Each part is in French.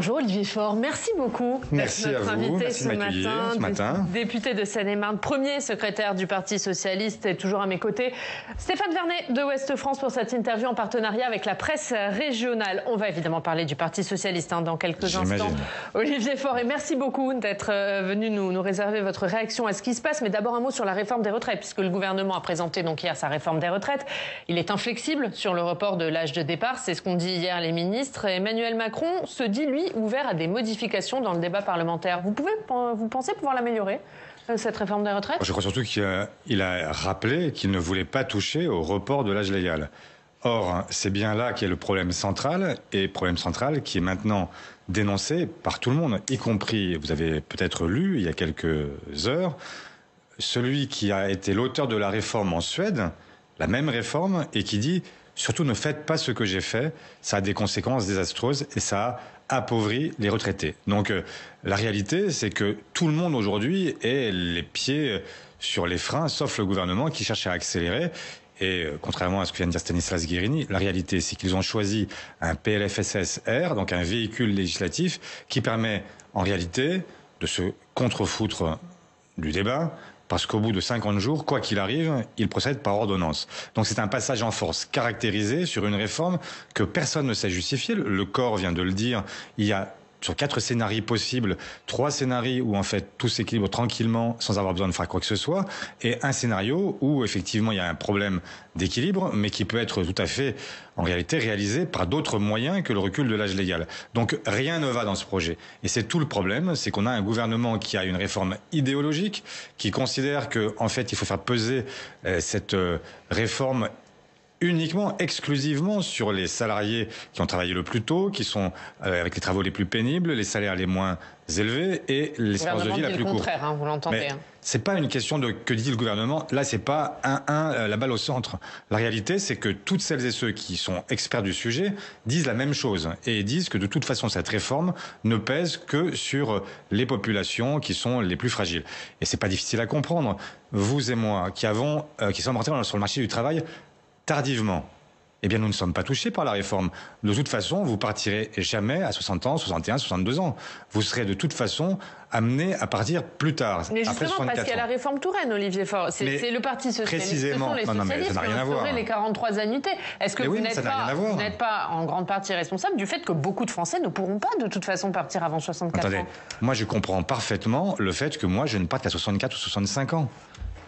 Bonjour Olivier Faure, merci beaucoup. Merci à vous, invité merci ce, de matin, Député de Seine-et-Marne, premier secrétaire du Parti Socialiste et toujours à mes côtés, Stéphane Vernet de Ouest France pour cette interview en partenariat avec la presse régionale. On va évidemment parler du Parti Socialiste hein, dans quelques instants. Olivier Faure, et merci beaucoup d'être euh, venu nous, réserver votre réaction à ce qui se passe. Mais d'abord un mot sur la réforme des retraites, puisque le gouvernement a présenté donc hier sa réforme des retraites. Il est inflexible sur le report de l'âge de départ, c'est ce qu'ont dit hier les ministres. Emmanuel Macron se dit, lui, ouvert à des modifications dans le débat parlementaire. Vous, pouvez, vous pensez pouvoir l'améliorer euh, cette réforme des retraites Je crois surtout qu'il a, a rappelé qu'il ne voulait pas toucher au report de l'âge légal. Or, c'est bien là qu'il y a le problème central, et problème central qui est maintenant dénoncé par tout le monde, y compris, vous avez peut-être lu il y a quelques heures, celui qui a été l'auteur de la réforme en Suède, la même réforme, et qui dit surtout ne faites pas ce que j'ai fait, ça a des conséquences désastreuses et ça a appauvrit les retraités. Donc euh, la réalité, c'est que tout le monde aujourd'hui est les pieds euh, sur les freins, sauf le gouvernement qui cherche à accélérer. Et euh, contrairement à ce que vient de dire Stanislas Guérini, la réalité, c'est qu'ils ont choisi un PLFSSR, donc un véhicule législatif, qui permet en réalité de se contrefoutre du débat, parce qu'au bout de 50 jours, quoi qu'il arrive, il procède par ordonnance. Donc c'est un passage en force caractérisé sur une réforme que personne ne sait justifier. Le corps vient de le dire, il y a sur quatre scénarios possibles, trois scénarios où en fait tout s'équilibre tranquillement sans avoir besoin de faire quoi que ce soit, et un scénario où effectivement il y a un problème d'équilibre, mais qui peut être tout à fait en réalité réalisé par d'autres moyens que le recul de l'âge légal. Donc rien ne va dans ce projet. Et c'est tout le problème, c'est qu'on a un gouvernement qui a une réforme idéologique, qui considère que en fait il faut faire peser euh, cette euh, réforme uniquement, exclusivement sur les salariés qui ont travaillé le plus tôt, qui sont euh, avec les travaux les plus pénibles, les salaires les moins élevés et l'espérance de vie la plus courte. Hein, hein. C'est pas une question de que dit le gouvernement. Là, c'est pas un un euh, la balle au centre. La réalité, c'est que toutes celles et ceux qui sont experts du sujet disent la même chose et disent que de toute façon cette réforme ne pèse que sur euh, les populations qui sont les plus fragiles. Et c'est pas difficile à comprendre. Vous et moi qui avons qui sommes rentrés sur le marché du travail tardivement, eh bien, nous ne sommes pas touchés par la réforme. De toute façon, vous partirez jamais à 60 ans, 61, 62 ans. Vous serez de toute façon amené à partir plus tard. Mais justement, parce qu'il y a la réforme Touraine, Olivier Faure. C'est le parti socialiste. Précisément. Ce sont les non, non, ça les 43 annuités. Est-ce que vous n'êtes pas, en grande partie responsable du fait que beaucoup de Français ne pourront pas de toute façon partir avant 64 Attendez, Moi, je comprends parfaitement le fait que moi, je ne parte qu'à 64 ou 65 ans.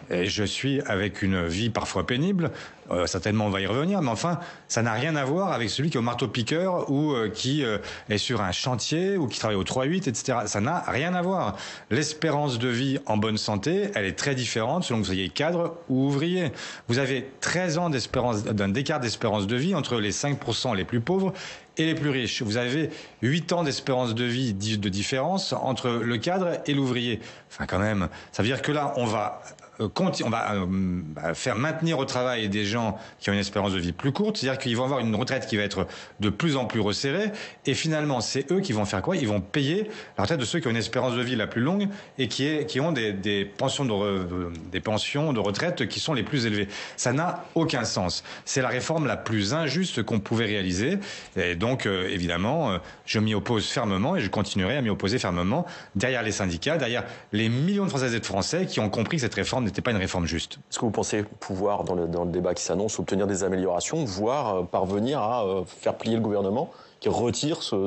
Et je suis avec une vie parfois pénible. Euh, certainement, on va y revenir. Mais enfin, ça n'a rien à voir avec celui qui est au marteau-piqueur ou euh, qui euh, est sur un chantier ou qui travaille au 3-8, etc. Ça n'a rien à voir. L'espérance de vie en bonne santé, elle est très différente selon que vous soyez cadre ou ouvrier. Vous avez 13 ans d'espérance, d'un écart d'espérance de vie entre les 5% les plus pauvres et les plus riches. Vous avez 8 ans d'espérance de vie de différence entre le cadre et l'ouvrier. Enfin, quand même, ça veut dire que là, on va euh, on va euh, bah, faire maintenir au travail des gens qui ont une espérance de vie plus courte, c'est-à-dire qu'ils vont avoir une retraite qui va être de plus en plus resserrée, et finalement, c'est eux qui vont faire quoi Ils vont payer la retraite de ceux qui ont une espérance de vie la plus longue et qui, qui ont des, pensions de euh, des pensions de retraite qui sont les plus élevées. Ça n'a aucun sens. C'est la réforme la plus injuste qu'on pouvait réaliser, et donc, évidemment, je m'y oppose fermement, et je continuerai à m'y opposer fermement, derrière les syndicats, derrière les millions de Françaises et de Français qui ont compris que cette réforme n'était pas une réforme juste. Est-ce que vous pensez pouvoir, dans le, dans le débat qui s'annonce, obtenir des améliorations, voire euh, parvenir à euh, faire plier le gouvernement qui retire son,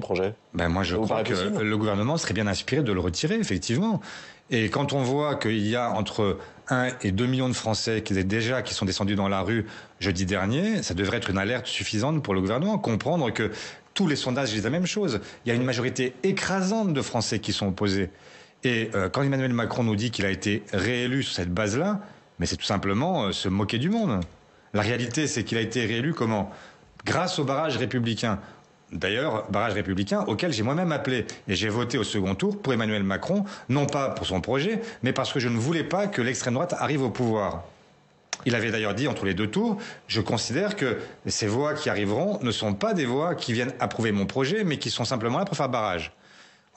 projet ben Moi, je crois que le gouvernement serait bien inspiré de le retirer, effectivement. Et quand on voit qu'il y a entre 1 et 2 millions de Français qui, déjà, qui sont descendus dans la rue jeudi dernier, ça devrait être une alerte suffisante pour le gouvernement. Comprendre que tous les sondages disent la même chose. Il y a une majorité écrasante de Français qui sont opposés. Et euh, quand Emmanuel Macron nous dit qu'il a été réélu sur cette base-là, mais c'est tout simplement euh, se moquer du monde. La réalité, c'est qu'il a été réélu comment Grâce au barrage républicain. D'ailleurs, barrage républicain auquel j'ai moi-même appelé. Et j'ai voté au second tour pour Emmanuel Macron, non pas pour son projet, mais parce que je ne voulais pas que l'extrême droite arrive au pouvoir. Il avait d'ailleurs dit entre les deux tours, je considère que ces voix qui arriveront ne sont pas des voix qui viennent approuver mon projet, mais qui sont simplement là pour faire barrage.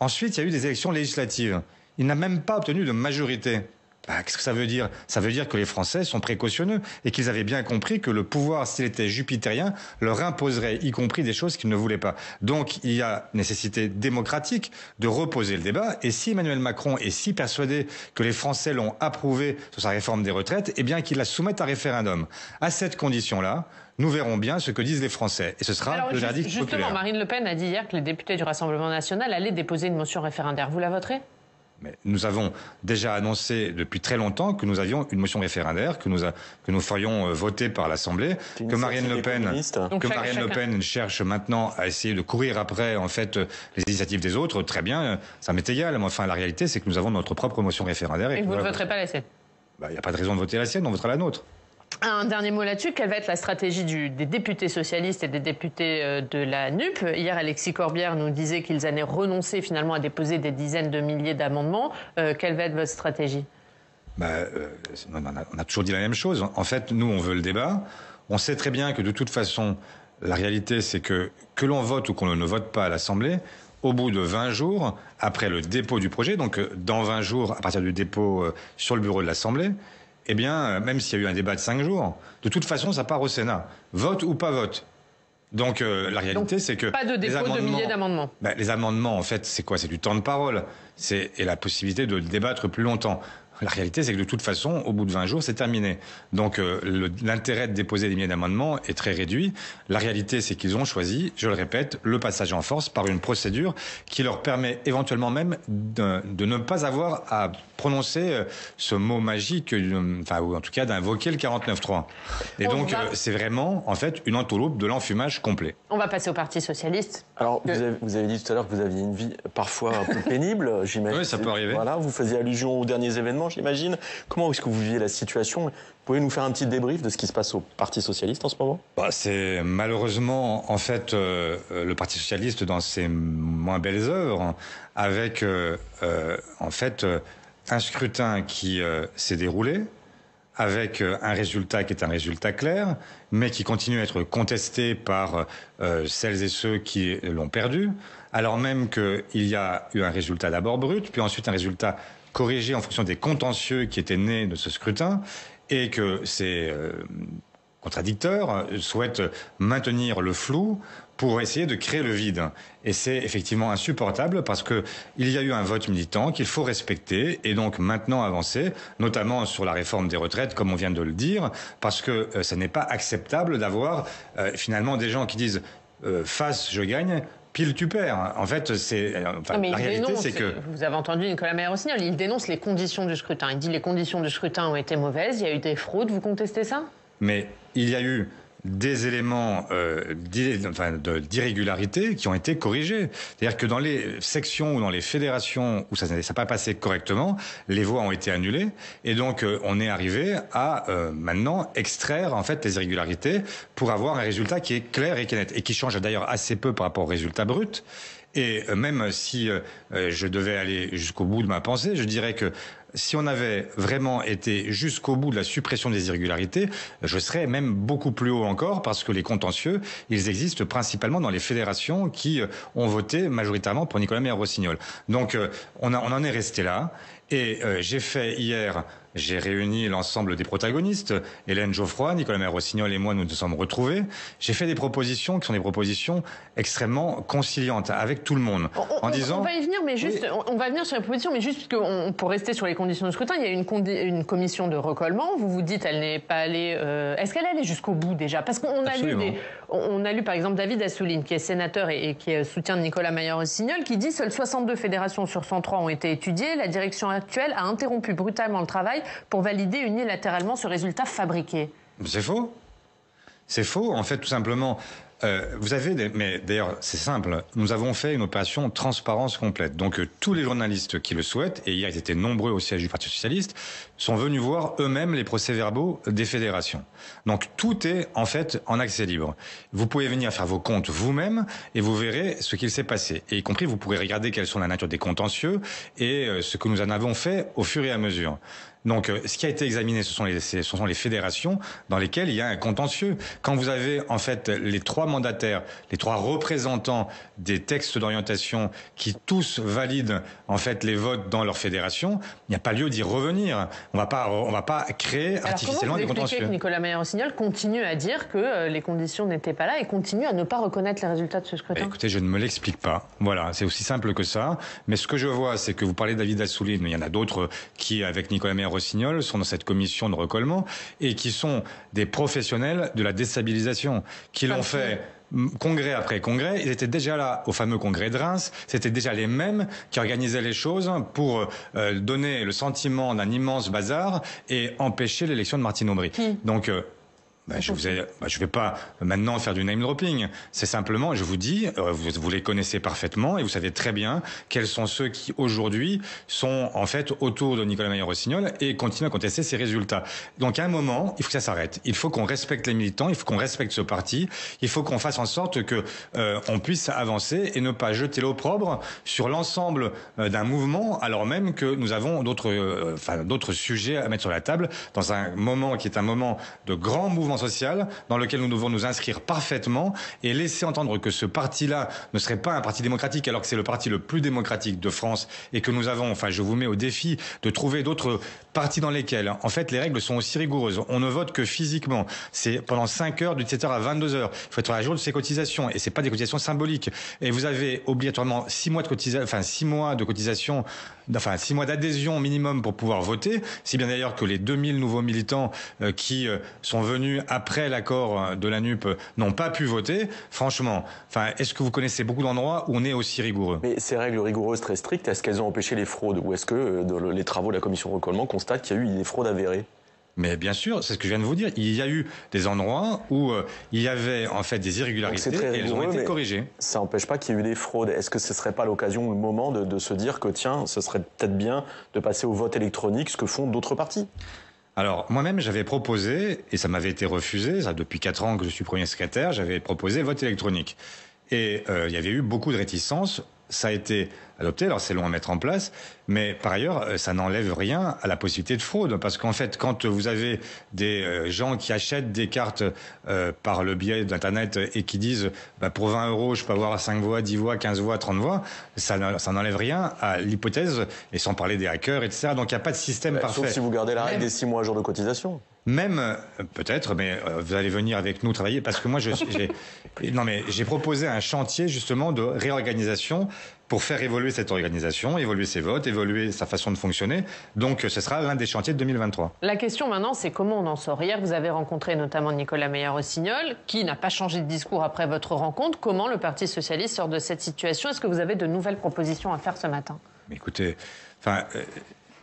Ensuite, il y a eu des élections législatives. Il n'a même pas obtenu de majorité. Bah, qu'est-ce que ça veut dire Ça veut dire que les Français sont précautionneux et qu'ils avaient bien compris que le pouvoir, s'il était jupitérien, leur imposerait, y compris des choses qu'ils ne voulaient pas. Donc il y a nécessité démocratique de reposer le débat. Et si Emmanuel Macron est si persuadé que les Français l'ont approuvé sur sa réforme des retraites, eh bien qu'il la soumette à référendum. À cette condition-là, nous verrons bien ce que disent les Français. Et ce sera le verdict Justement, Marine Le Pen a dit hier que les députés du Rassemblement national allaient déposer une motion référendaire. Vous la voterez mais nous avons déjà annoncé depuis très longtemps que nous avions une motion référendaire que nous, que nous ferions euh, voter par l'Assemblée, que Marine Le Pen, que Le Pen cherche maintenant à essayer de courir après en fait les initiatives des autres. Très bien, ça m'est égal. Mais enfin, la réalité, c'est que nous avons notre propre motion référendaire. Et, vous ne voterez pas la sienne. Bah, il n'y a pas de raison de voter la sienne, on votera la nôtre. Un dernier mot là-dessus, quelle va être la stratégie des députés socialistes et des députés euh, de la NUP Hier, Alexis Corbière nous disait qu'ils allaient renoncer finalement à déposer des dizaines de milliers d'amendements. Euh, quelle va être votre stratégie bah, euh, on, a, on, a, toujours dit la même chose. En fait, nous, on veut le débat. On sait très bien que de toute façon, la réalité, c'est que que l'on vote ou qu'on ne vote pas à l'Assemblée, au bout de 20 jours, après le dépôt du projet, donc dans 20 jours à partir du dépôt sur le bureau de l'Assemblée, eh bien, euh, même s'il y a eu un débat de cinq jours, de toute façon, ça part au Sénat. Vote ou pas vote. Donc euh, la réalité, c'est que pas de dépôt de milliers d'amendements. Ben, les amendements, en fait, c'est quoi C'est du temps de parole, c'est et la possibilité de débattre plus longtemps. La réalité, c'est que de toute façon, au bout de 20 jours, c'est terminé. Donc euh, l'intérêt de déposer des milliers d'amendements est très réduit. La réalité, c'est qu'ils ont choisi, je le répète, le passage en force par une procédure qui leur permet éventuellement même de, ne pas avoir à prononcer euh, ce mot magique, euh, ou en tout cas d'invoquer le 49.3. Et donc, c'est vraiment, en fait, une entourloupe de l'enfumage complet. On va passer au Parti Socialiste. Alors, vous, avez, vous, avez, dit tout à l'heure que vous aviez une vie parfois un peu pénible, j'imagine. Oui, ça peut arriver. Voilà, vous faisiez allusion aux derniers événements j'imagine. Comment est-ce que vous vivez la situation Vous pouvez nous faire un petit débrief de ce qui se passe au Parti socialiste en ce moment bah, C'est malheureusement en fait euh, euh, le Parti socialiste dans ses moins belles œuvres, avec euh, en fait un scrutin qui s'est déroulé avec un résultat qui est un résultat clair, mais qui continue à être contesté par celles et ceux qui l'ont perdu, alors même qu'il y a eu un résultat d'abord brut, puis ensuite un résultat corrigé en fonction des contentieux qui étaient nés de ce scrutin et que ces euh, contradicteurs euh, souhaitent maintenir le flou pour essayer de créer le vide. Et c'est effectivement insupportable parce qu'il y a eu un vote militant qu'il faut respecter et donc maintenant avancer, notamment sur la réforme des retraites, comme on vient de le dire, parce que ce euh, ça n'est pas acceptable d'avoir finalement des gens qui disent face je gagne, pile tu perds. En fait, c'est euh, la réalité, c'est que vous avez entendu Nicolas mayer signal. Hein, il dénonce les conditions du scrutin. Il dit les conditions du scrutin ont été mauvaises, il y a eu des fraudes. Vous contestez ça Mais il y a eu des éléments euh, d'irrégularité qui ont été corrigés. C'est-à-dire que dans les sections ou dans les fédérations où ça n'a pas passé correctement, les voix ont été annulées et donc euh, on est arrivé à euh, maintenant extraire en fait les irrégularités pour avoir un résultat qui est clair et qui est net et qui change d'ailleurs assez peu par rapport au résultat brut. Et euh, même si je devais aller jusqu'au bout de ma pensée, je dirais que si on avait vraiment été jusqu'au bout de la suppression des irrégularités, je serais même beaucoup plus haut encore parce que les contentieux, ils existent principalement dans les fédérations qui euh, ont voté majoritairement pour Nicolas Maire-Rossignol. Donc euh, on, en est resté là. Et euh, j'ai fait hier j'ai réuni l'ensemble des protagonistes. Hélène Geoffroy, Nicolas mayer Rossignol et moi, nous nous sommes retrouvés. J'ai fait des propositions qui sont des propositions extrêmement conciliantes avec tout le monde. On, en disant. On va y venir, mais juste, on, va venir sur les propositions, mais juste parce pour rester sur les conditions de scrutin, il y a une, une commission de recollement. Vous vous dites, elle n'est pas allée. Euh, est-ce qu'elle allée jusqu'au bout déjà Parce qu'on a lu on a lu par exemple David Assouline, qui est sénateur et, qui est soutien de Nicolas Maillard rossignol qui dit seules 62 fédérations sur 103 ont été étudiées. La direction actuelle a interrompu brutalement le travail pour valider unilatéralement ce résultat fabriqué. C'est faux. C'est faux. En fait, tout simplement, euh, vous avez, mais d'ailleurs c'est simple, nous avons fait une opération transparence complète. Donc euh, tous les journalistes qui le souhaitent, et hier ils étaient nombreux au siège du Parti socialiste, sont venus voir eux-mêmes les procès-verbaux des fédérations. Donc tout est en fait en accès libre. Vous pouvez venir faire vos comptes vous-même et vous verrez ce qu'il s'est passé. Et y compris vous pourrez regarder quelles sont la nature des contentieux et euh, ce que nous en avons fait au fur et à mesure. Donc, euh, ce qui a été examiné, ce sont, les, ce sont les fédérations dans lesquelles il y a un contentieux. Quand vous avez en fait les trois mandataires, les trois représentants des textes d'orientation qui tous valident en fait les votes dans leur fédération, il n'y a pas lieu d'y revenir. On ne va pas créer artificiellement des contentieux. Que Nicolas maillard rossignol continue à dire que euh, les conditions n'étaient pas là et continue à ne pas reconnaître les résultats de ce scrutin. Bah, écoutez, je ne me l'explique pas. Voilà, c'est aussi simple que ça. Mais ce que je vois, c'est que vous parlez de David mais il y en a d'autres qui, avec Nicolas Meyer Rossignol sont dans cette commission de recollement et qui sont des professionnels de la déstabilisation, qui l'ont fait congrès après congrès, ils étaient déjà là au fameux congrès de Reims, c'était déjà les mêmes qui organisaient les choses pour euh, donner le sentiment d'un immense bazar et empêcher l'élection de Martine Aubry. Hmm. Donc euh, bah, je ne bah, vais pas maintenant faire du name dropping. C'est simplement, je vous dis, euh, vous, les connaissez parfaitement et vous savez très bien quels sont ceux qui aujourd'hui sont en fait autour de Nicolas mayer rossignol et continuent à contester ses résultats. Donc à un moment, il faut que ça s'arrête. Il faut qu'on respecte les militants, il faut qu'on respecte ce parti, il faut qu'on fasse en sorte que euh, on puisse avancer et ne pas jeter l'opprobre sur l'ensemble euh, d'un mouvement, alors même que nous avons d'autres, enfin d'autres sujets à mettre sur la table dans un moment qui est un moment de grand mouvement social dans lequel nous devons nous inscrire parfaitement et laisser entendre que ce parti-là ne serait pas un parti démocratique alors que c'est le parti le plus démocratique de France et que nous avons, enfin je vous mets au défi de trouver d'autres partis dans lesquels hein. en fait les règles sont aussi rigoureuses. On ne vote que physiquement. C'est pendant 5 heures, de 7 h à 22h. Il faut être à jour de ses cotisations et n'est pas des cotisations symboliques. Et vous avez obligatoirement 6 mois de cotisation, enfin mois de cotisation enfin six mois d'adhésion minimum pour pouvoir voter, si bien d'ailleurs que les 2000 nouveaux militants euh, qui euh, sont venus après l'accord euh, de la NUP n'ont pas pu voter, franchement, enfin, est-ce que vous connaissez beaucoup d'endroits où on est aussi rigoureux Mais ces règles rigoureuses très strictes, est-ce qu'elles ont empêché les fraudes ou est-ce que les travaux de la commission recollement constatent qu'il y a eu des fraudes avérées mais bien sûr, c'est ce que je viens de vous dire. Il y a eu des endroits où euh, il y avait en fait des irrégularités et elles ont été corrigées. Ça n'empêche pas qu'il y ait eu des fraudes. Est-ce que ce ne serait pas l'occasion ou le moment de, se dire que tiens, ce serait peut-être bien de passer au vote électronique, ce que font d'autres partis alors, moi-même, j'avais proposé, et ça m'avait été refusé, ça, depuis 4 ans que je suis premier secrétaire, j'avais proposé vote électronique. Et euh, il y avait eu beaucoup de réticences ça a été adopté, alors c'est long à mettre en place, mais par ailleurs, euh, ça n'enlève rien à la possibilité de fraude, parce qu'en fait, quand vous avez des euh, gens qui achètent des cartes euh, par le biais d'Internet et qui disent, bah, pour 20 euros, je peux avoir 5 voix, 10 voix, 15 voix, 30 voix, ça n'enlève rien à l'hypothèse, et sans parler des hackers, etc. Donc il n'y a pas de système bah, parfait. Sauf si vous gardez la règle des 6 mois à jour de cotisation même euh, peut-être, mais euh, vous allez venir avec nous travailler parce que moi, je, non mais j'ai proposé un chantier justement de réorganisation pour faire évoluer cette organisation, évoluer ses votes, évoluer sa façon de fonctionner. Donc, ce sera l'un des chantiers de 2023. La question maintenant, c'est comment on en sort. Hier, vous avez rencontré notamment Nicolas Meyer-Rossignol, qui n'a pas changé de discours après votre rencontre. Comment le Parti socialiste sort de cette situation Est-ce que vous avez de nouvelles propositions à faire ce matin Écoutez, enfin. Euh,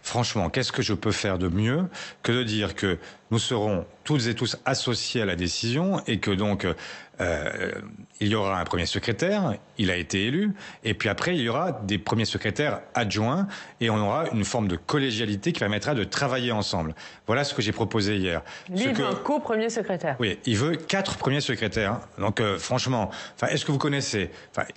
franchement, qu'est-ce que je peux faire de mieux que de dire que nous serons toutes et tous associés à la décision et que donc euh, euh, il y aura un premier secrétaire, il a été élu, et puis après, il y aura des premiers secrétaires adjoints, et on aura une forme de collégialité qui permettra de travailler ensemble. Voilà ce que j'ai proposé hier. Lui, il veut un co-premier secrétaire. Oui, il veut quatre premiers secrétaires. Donc, euh, franchement, est-ce que vous connaissez,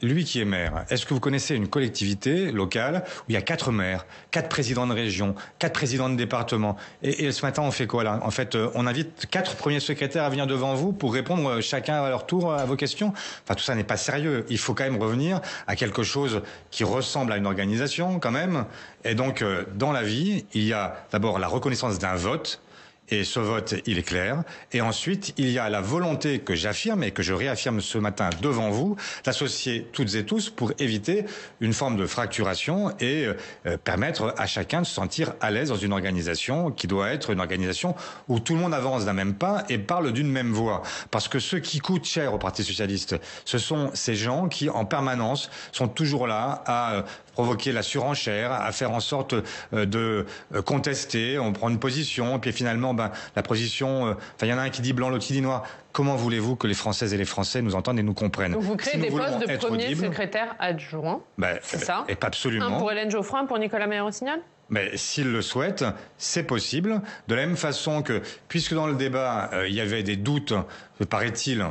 lui qui est maire, est-ce que vous connaissez une collectivité locale où il y a quatre maires, quatre présidents de région, quatre présidents de département et, et ce matin, on fait quoi là En fait, euh, on invite quatre premiers secrétaires à venir devant vous pour répondre euh, chacun à leur tour à vos questions. Enfin, tout ça n'est pas sérieux. Il faut quand même revenir à quelque chose qui ressemble à une organisation, quand même. Et donc, euh, dans la vie, il y a d'abord la reconnaissance d'un vote et ce vote, il est clair. Et ensuite, il y a la volonté que j'affirme et que je réaffirme ce matin devant vous d'associer toutes et tous pour éviter une forme de fracturation et euh, permettre à chacun de se sentir à l'aise dans une organisation qui doit être une organisation où tout le monde avance d'un même pas et parle d'une même voix. Parce que ce qui coûte cher au Parti socialiste, ce sont ces gens qui, en permanence, sont toujours là à euh, provoquer la surenchère, à faire en sorte euh, de euh, contester, on prend une position, et puis finalement, ben, la position, euh, enfin, il y en a un qui dit blanc, l'autre qui dit noir. Comment voulez-vous que les Françaises et les Français nous entendent et nous comprennent vous créez des postes de premier secrétaire adjoint, ben, c'est ça Et pas absolument. pour Hélène Geoffrin, pour Nicolas Meyer-Rossignol mais ben, s'il le souhaite, c'est possible. De la même façon que, puisque dans le débat, il y avait des doutes, paraît-il,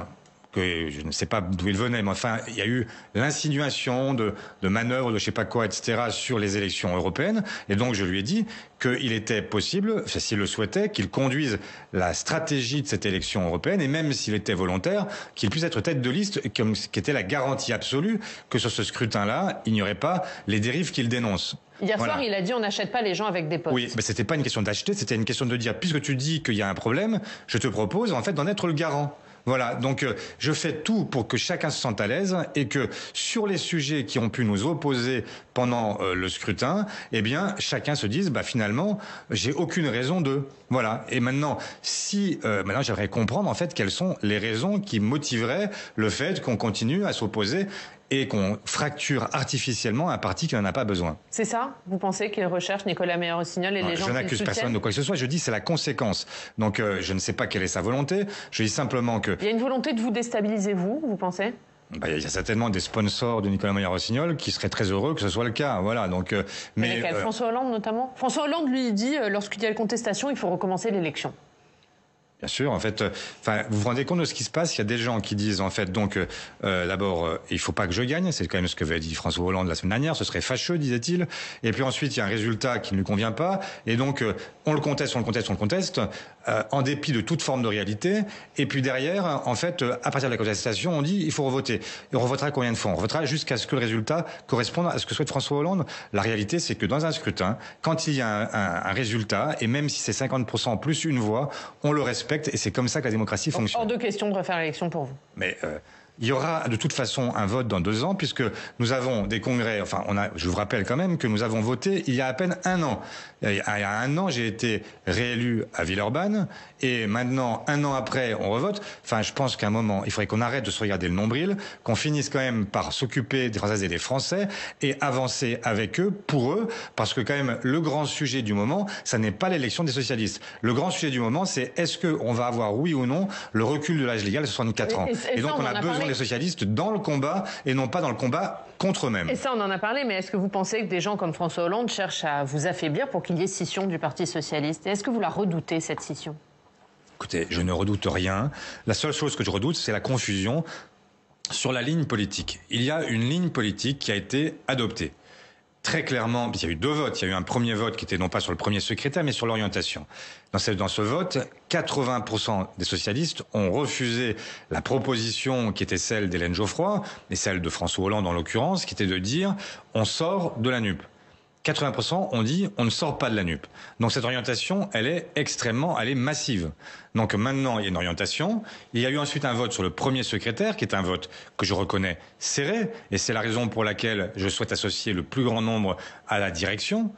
je ne sais pas d'où il venait, mais enfin, il y a eu l'insinuation de, manœuvres, de je ne sais pas quoi, etc., sur les élections européennes. Et donc, je lui ai dit qu'il était possible, s'il le souhaitait, qu'il conduise la stratégie de cette élection européenne, et même s'il était volontaire, qu'il puisse être tête de liste, comme ce qui était la garantie absolue que sur ce scrutin-là, il n'y aurait pas les dérives qu'il dénonce. Hier soir, il a dit on n'achète pas les gens avec des pots. » Oui, mais ce n'était pas une question d'acheter, c'était une question de dire puisque tu dis qu'il y a un problème, je te propose en fait d'en être le garant. Voilà, donc euh, je fais tout pour que chacun se sente à l'aise et que sur les sujets qui ont pu nous opposer pendant euh, le scrutin, eh bien chacun se dise bah finalement, j'ai aucune raison de voilà. Et maintenant, si maintenant euh, bah, j'aimerais comprendre en fait quelles sont les raisons qui motiveraient le fait qu'on continue à s'opposer et qu'on fracture artificiellement un parti qui n'en a pas besoin. C'est ça Vous pensez qu'il recherche Nicolas Meyer-Rossignol et les gens Je n'accuse personne de quoi que ce soit. Je dis c'est la conséquence. Donc euh, je ne sais pas quelle est sa volonté. Je dis simplement que. Il y a une volonté de vous déstabiliser, vous, vous pensez bah, il y a certainement des sponsors de Nicolas maillard rossignol qui seraient très heureux que ce soit le cas. Voilà. Donc, euh, mais, euh, François Hollande notamment. François Hollande lui dit lorsqu'il y a une contestation, il faut recommencer l'élection. Bien sûr, en fait, euh, enfin, vous vous rendez compte de ce qui se passe. Il y a des gens qui disent, en fait, donc, euh, euh, d'abord, euh, il faut pas que je gagne. C'est quand même ce que avait dit François Hollande la semaine dernière. Ce serait fâcheux, disait-il. Et puis ensuite, il y a un résultat qui ne lui convient pas. Et donc, on le conteste, on le conteste, on le conteste. Euh, en dépit de toute forme de réalité. Et puis derrière, en fait, euh, à partir de la contestation, on dit il faut revoter. Et on revotera combien de fois On re-votera jusqu'à ce que le résultat corresponde à ce que souhaite François Hollande. La réalité, c'est que dans un scrutin, quand il y a un, résultat, et même si c'est 50% plus une voix, on le respecte et c'est comme ça que la démocratie fonctionne. Hors de question de refaire l'élection pour vous. Mais. Euh, il y aura de toute façon un vote dans deux ans, puisque nous avons des congrès, enfin, on a, je vous rappelle quand même que nous avons voté il y a à peine un an. Il y a un an, j'ai été réélu à Villeurbanne, et maintenant, un an après, on revote. Enfin, je pense qu'à un moment, il faudrait qu'on arrête de se regarder le nombril, qu'on finisse quand même par s'occuper des Français et des Français, et avancer avec eux, pour eux, parce que quand même, le grand sujet du moment, ça n'est pas l'élection des socialistes. Le grand sujet du moment, c'est est-ce qu'on va avoir, oui ou non, le recul de l'âge légal de 64 ans. Et, donc, on, a besoin les socialistes dans le combat et non pas dans le combat contre eux-mêmes. Et ça, on en a parlé, mais est-ce que vous pensez que des gens comme François Hollande cherchent à vous affaiblir pour qu'il y ait scission du Parti socialiste Est-ce que vous la redoutez, cette scission Écoutez, je ne redoute rien. La seule chose que je redoute, c'est la confusion sur la ligne politique. Il y a une ligne politique qui a été adoptée très clairement, il y a eu deux votes. Il y a eu un premier vote qui était non pas sur le premier secrétaire, mais sur l'orientation. Dans ce, dans ce vote, 80% des socialistes ont refusé la proposition qui était celle d'Hélène Geoffroy et celle de François Hollande en l'occurrence, qui était de dire on sort de la nupe ». 80% ont dit on ne sort pas de la nupe ». Donc cette orientation, elle est extrêmement, elle est massive. Donc maintenant, il y a une orientation. Il y a eu ensuite un vote sur le premier secrétaire, qui est un vote que je reconnais serré, et c'est la raison pour laquelle je souhaite associer le plus grand nombre à la direction.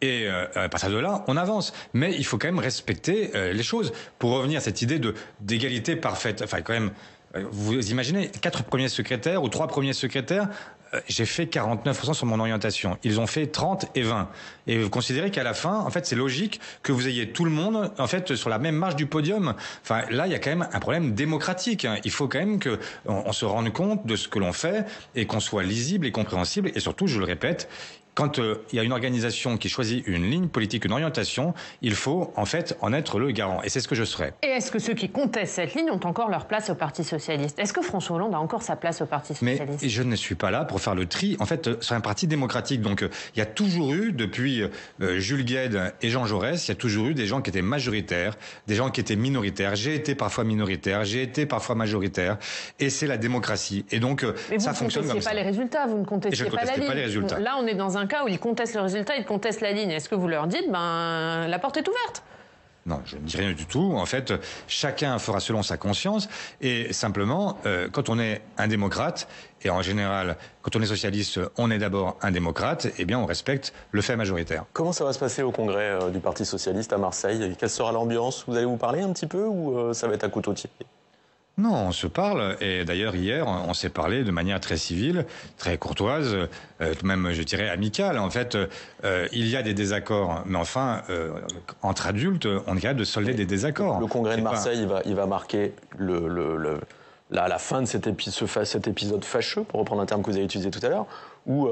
Et euh, à partir de là, on avance. Mais il faut quand même respecter euh, les choses. Pour revenir à cette idée de d'égalité parfaite, enfin quand même, euh, vous imaginez quatre premiers secrétaires ou trois premiers secrétaires euh, j'ai fait 49% sur mon orientation. Ils ont fait 30 et 20. Et vous considérez qu'à la fin, en fait, c'est logique que vous ayez tout le monde, en fait, sur la même marge du podium. Enfin, là, il y a quand même un problème démocratique. Il faut quand même que on, se rende compte de ce que l'on fait et qu'on soit lisible et compréhensible. Et surtout, je le répète, quand euh, il y a une organisation qui choisit une ligne politique, une orientation, il faut en fait en être le garant. Et c'est ce que je serai. Et est-ce que ceux qui contestent cette ligne ont encore leur place au Parti Socialiste Est-ce que François Hollande a encore sa place au Parti Socialiste Mais je ne suis pas là pour faire le tri. En fait, c'est euh, un parti démocratique. Donc, euh, il y a toujours eu, depuis euh, euh, Jules Gued et Jean Jaurès, il y a toujours eu des gens qui étaient majoritaires, des gens qui étaient minoritaires. J'ai été parfois minoritaire, j'ai été parfois majoritaire, et c'est la démocratie. Et donc, euh, ça fonctionne comme ça. Vous ne contestez pas les résultats, vous ne contestez pas, la ligne. Là, on est dans un cas où ils contestent le résultat, ils contestent la ligne. Est-ce que vous leur dites, ben, la porte est ouverte non, je ne dis rien du tout. En fait, chacun fera selon sa conscience. Et simplement, euh, quand on est un démocrate, et en général, quand on est socialiste, on est d'abord un démocrate, Et eh bien, on respecte le fait majoritaire. Comment ça va se passer au congrès euh, du Parti socialiste à Marseille Quelle sera l'ambiance Vous allez vous parler un petit peu ou euh, ça va être à couteau tiré non, on se parle. Et d'ailleurs, hier, on s'est parlé de manière très civile, très courtoise, euh, même, je dirais, amicale. En fait, euh, il y a des désaccords. Mais enfin, euh, entre adultes, on est capable de solder des désaccords. Le congrès de Marseille, il, va, marquer la, fin de cet, épisode fâcheux, pour reprendre un terme que vous avez utilisé tout à l'heure, où,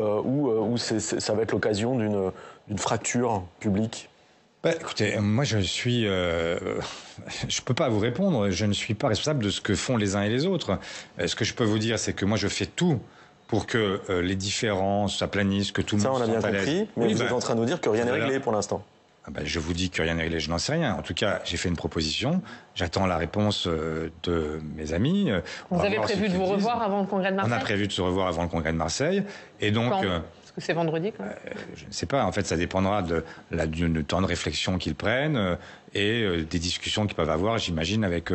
ça va être l'occasion d'une fracture publique bah, écoutez, moi je suis, euh, je peux pas vous répondre. Je ne suis pas responsable de ce que font les uns et les autres. Euh, ce que je peux vous dire, c'est que moi je fais tout pour que euh, les différences s'aplanissent, que tout le monde. Ça, on a bien compris. Mais vous bah, êtes en train de nous dire que rien n'est réglé pour l'instant. Ah bah, je vous dis que rien n'est réglé, je n'en sais rien. En tout cas, j'ai fait une proposition. J'attends la réponse euh, de mes amis. Vous avez prévu de vous revoir avant le congrès de Marseille On a prévu de se revoir avant le congrès de Marseille. Et donc, c'est vendredi euh, Je ne sais pas. En fait, ça dépendra de la, du, temps de réflexion qu'ils prennent euh, et euh, des discussions qu'ils peuvent avoir, j'imagine, avec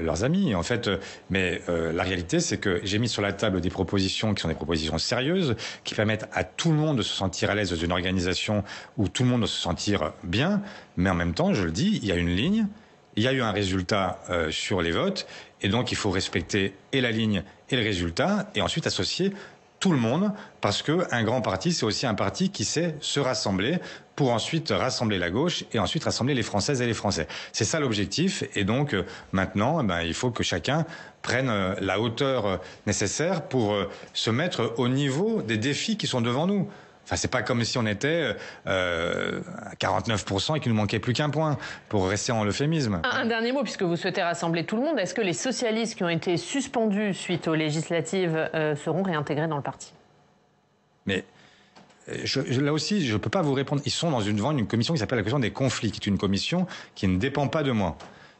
leurs amis. En fait, mais la réalité, c'est que j'ai mis sur la table des propositions qui sont des propositions sérieuses, qui permettent à tout le monde de se sentir à l'aise dans une organisation où tout le monde doit se sentir bien. Mais en même temps, je le dis, il y a une ligne. Il y a eu un résultat sur les votes et donc, il faut respecter et la ligne et le résultat, et ensuite associer tout le monde, parce qu'un grand parti, c'est aussi un parti qui sait se rassembler pour ensuite rassembler la gauche et ensuite rassembler les Françaises et les Français. C'est ça l'objectif. Et donc euh, maintenant, eh ben, il faut que chacun prenne euh, la hauteur euh, nécessaire pour se mettre au niveau des défis qui sont devant nous. Enfin, c'est pas comme si on était euh, euh, à 49% et qu'il nous manquait plus qu'un point, pour rester en euphémisme. Un, dernier mot, puisque vous souhaitez rassembler tout le monde, est-ce que les socialistes qui ont été suspendus suite aux législatives euh, seront réintégrés dans le parti Mais là aussi, je ne peux pas vous répondre. Ils sont dans une, devant une commission qui s'appelle la commission des conflits, qui est une commission qui ne dépend pas de moi.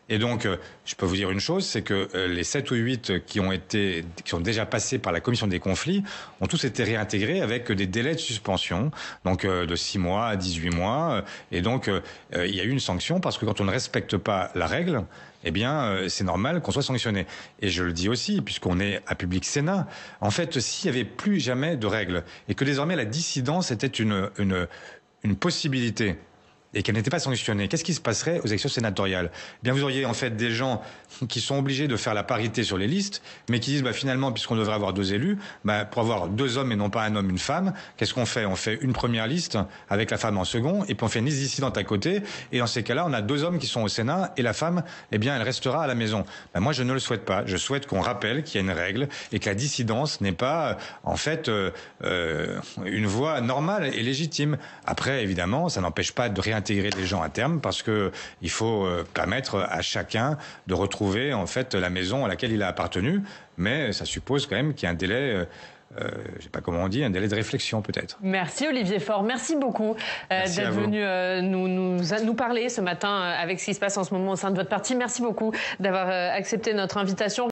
Et donc, euh, je peux vous dire une chose, c'est que euh, les 7 ou 8 qui ont été, sont déjà passés par la commission des conflits ont tous été réintégrés avec des délais de suspension, donc euh, de 6 mois à 18 mois. Et donc, il y a eu une sanction parce que quand on ne respecte pas la règle, eh bien, c'est normal qu'on soit sanctionné. Et je le dis aussi, puisqu'on est à Public Sénat, en fait, s'il n'y avait plus jamais de règles et que désormais la dissidence était une possibilité, et qu'elle n'était pas sanctionnée, qu'est-ce qui se passerait aux élections sénatoriales eh Bien, vous auriez en fait des gens qui sont obligés de faire la parité sur les listes, mais qui disent bah, finalement, puisqu'on devrait avoir deux élus, bah, pour avoir deux hommes et non pas un homme, une femme, qu'est-ce qu'on fait On fait une première liste avec la femme en second, et puis on fait une liste dissidente à côté. Et dans ces cas-là, on a deux hommes qui sont au Sénat, et la femme, eh bien, elle restera à la maison. Bah, moi, je ne le souhaite pas. Je souhaite qu'on rappelle qu'il y a une règle et que la dissidence n'est pas euh, en fait euh, euh, une voie normale et légitime. Après, évidemment, ça n'empêche pas de rien intégrer les gens à terme parce que il faut euh, permettre à chacun de retrouver en fait la maison à laquelle il a appartenu, mais ça suppose quand même qu'il y a un délai. Euh, euh je ne sais pas comment on dit, un délai de réflexion peut-être. Merci Olivier Faure, merci beaucoup euh, d'être venu nous, nous, nous, parler ce matin avec ce qui se passe en ce moment au sein de votre parti. Merci beaucoup d'avoir accepté notre invitation.